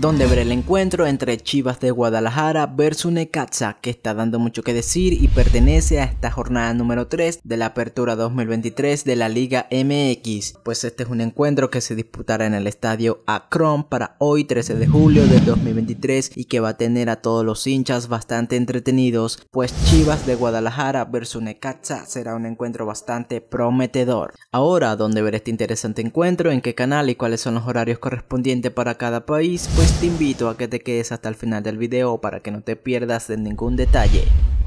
donde ver el encuentro entre Chivas de Guadalajara versus Necaxa, que está dando mucho que decir y pertenece a esta jornada número 3 de la apertura 2023 de la Liga MX, pues este es un encuentro que se disputará en el estadio Akron para hoy 13 de julio del 2023 y que va a tener a todos los hinchas bastante entretenidos, pues Chivas de Guadalajara versus Necaxa será un encuentro bastante prometedor. Ahora, donde ver este interesante encuentro, en qué canal y cuáles son los horarios correspondientes para cada país, pues pues te invito a que te quedes hasta el final del video para que no te pierdas de ningún detalle.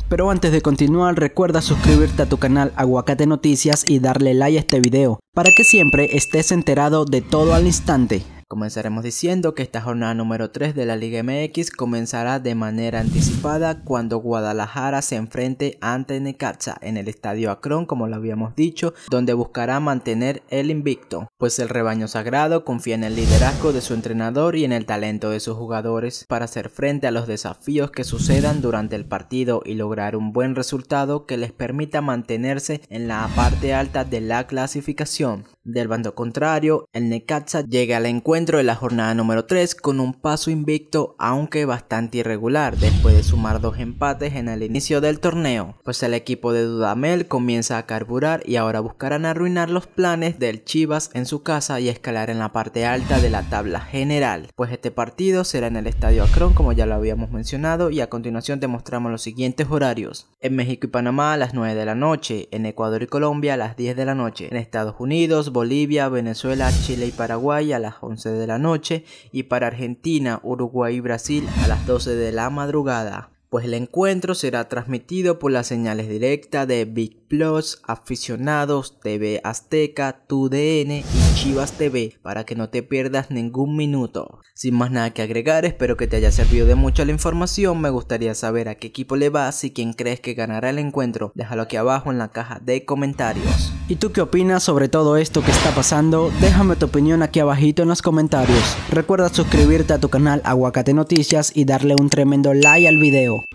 Pero antes de continuar recuerda suscribirte a tu canal Aguacate Noticias y darle like a este video para que siempre estés enterado de todo al instante. Comenzaremos diciendo que esta jornada número 3 de la Liga MX comenzará de manera anticipada cuando Guadalajara se enfrente ante Necaxa en el Estadio Akron, como lo habíamos dicho, donde buscará mantener el invicto, pues el rebaño sagrado confía en el liderazgo de su entrenador y en el talento de sus jugadores para hacer frente a los desafíos que sucedan durante el partido y lograr un buen resultado que les permita mantenerse en la parte alta de la clasificación. Del bando contrario, el Necaxa llega al encuentro encuentro de la jornada número 3 con un paso invicto aunque bastante irregular después de sumar dos empates en el inicio del torneo, pues el equipo de Dudamel comienza a carburar y ahora buscarán arruinar los planes del Chivas en su casa y escalar en la parte alta de la tabla general, pues este partido será en el Estadio Akron como ya lo habíamos mencionado y a continuación te mostramos los siguientes horarios. En México y Panamá a las 9 de la noche, en Ecuador y Colombia a las 10 de la noche, en Estados Unidos, Bolivia, Venezuela, Chile y Paraguay a las 11 de la noche y para Argentina, Uruguay y Brasil a las 12 de la madrugada, pues el encuentro será transmitido por las señales directas de Plus, Aficionados, TV Azteca, TUDN y Chivas TV para que no te pierdas ningún minuto. Sin más nada que agregar, espero que te haya servido de mucho la información, me gustaría saber a qué equipo le vas y quién crees que ganará el encuentro, déjalo aquí abajo en la caja de comentarios. ¿Y tú qué opinas sobre todo esto que está pasando? Déjame tu opinión aquí abajito en los comentarios. Recuerda suscribirte a tu canal Aguacate Noticias y darle un tremendo like al video.